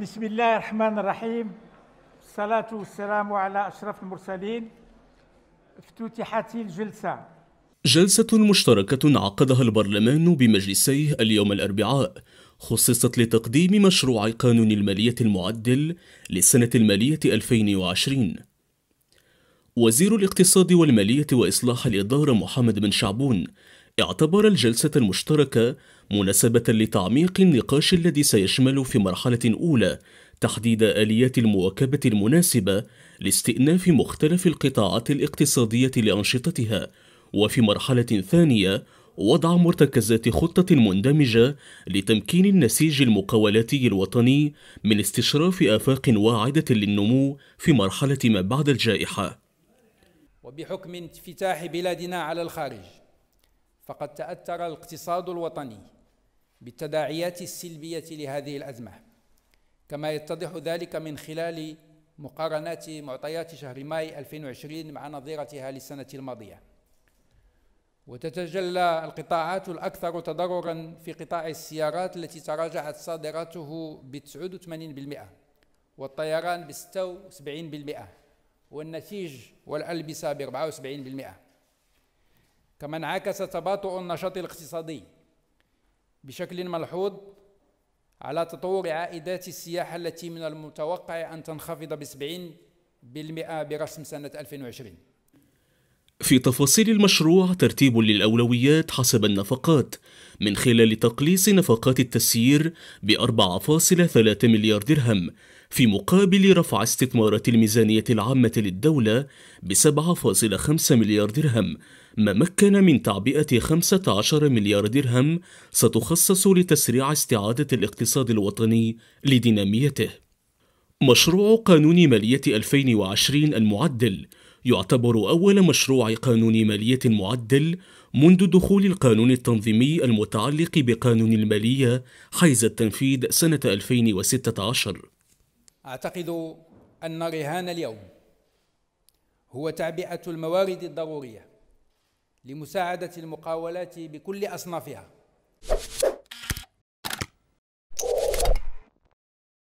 بسم الله الرحمن الرحيم الصلاة والسلام على أشرف المرسلين افتتحت الجلسة جلسة مشتركة عقدها البرلمان بمجلسيه اليوم الأربعاء خصصت لتقديم مشروع قانون المالية المعدل للسنة المالية 2020 وزير الاقتصاد والمالية وإصلاح الإدارة محمد بن شعبون اعتبر الجلسة المشتركة مناسبة لتعميق النقاش الذي سيشمل في مرحلة أولى تحديد آليات المواكبة المناسبة لاستئناف مختلف القطاعات الاقتصادية لأنشطتها، وفي مرحلة ثانية وضع مرتكزات خطة مندمجة لتمكين النسيج المقاولاتي الوطني من استشراف آفاق واعدة للنمو في مرحلة ما بعد الجائحة. وبحكم انفتاح بلادنا على الخارج فقد تأثر الاقتصاد الوطني بالتداعيات السلبية لهذه الأزمة كما يتضح ذلك من خلال مقارنات معطيات شهر ماي 2020 مع نظيرتها للسنة الماضية وتتجلى القطاعات الأكثر تضررا في قطاع السيارات التي تراجعت صادراته ب 89% والطيران ب 76% والنسيج والألبسة ب 74% كما انعكس تباطؤ النشاط الاقتصادي بشكل ملحوظ على تطور عائدات السياحة التي من المتوقع أن تنخفض ب 70% برسم سنة 2020 في تفاصيل المشروع ترتيب للأولويات حسب النفقات من خلال تقليص نفقات التسيير ب 4.3 مليار درهم في مقابل رفع استثمارات الميزانية العامة للدولة ب 7.5 مليار درهم ما مكن من تعبئة 15 مليار درهم ستخصص لتسريع استعادة الاقتصاد الوطني لديناميته. مشروع قانون مالية 2020 المعدل يعتبر أول مشروع قانون مالية معدل منذ دخول القانون التنظيمي المتعلق بقانون المالية حيز التنفيذ سنة 2016 أعتقد أن رهان اليوم هو تعبئة الموارد الضرورية لمساعدة المقاولات بكل أصنافها